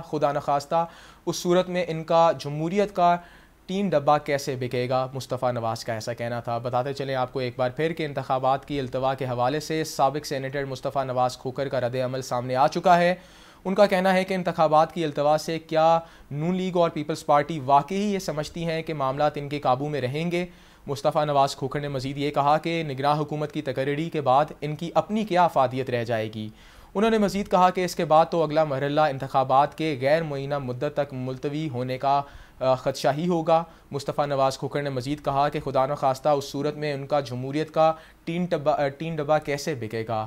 खुदा न खास्ता उस सूरत में इनका जमहूरीत का टीम डब्बा कैसे बिकेगा मुस्तफ़ा नवाज़ का ऐसा कहना था बताते चलें आपको एक बार फिर कि इंतबात की अल्तवा के हवाले से सबक सैनिटर मुस्तफ़ा नवाज़ खोकर का रद्द अमल सामने आ चुका है उनका कहना है कि इंतबात की अल्तवा से क्या नू लीग और पीपल्स पार्टी वाकई ये समझती हैं कि मामला इनके काबू में रहेंगे मुस्तफ़ा नवाज़ खोखर ने मजीद ये कहा कि निगरान हुकूमत की तकर्री के बाद इनकी अपनी क्या अफादियत रह जाएगी उन्होंने मजीद कहा कि इसके बाद तो अगला मरला इंतबात के गैर मुइना मुद्दत तक मुलतवी होने का खदशा ही होगा मुस्तफ़ा नवाज़ खोकर ने मजीद कहा कि खुदा न खास्ता उस सूरत में उनका जमूरीत का टीन डब्बा टीन डब्बा कैसे बिकेगा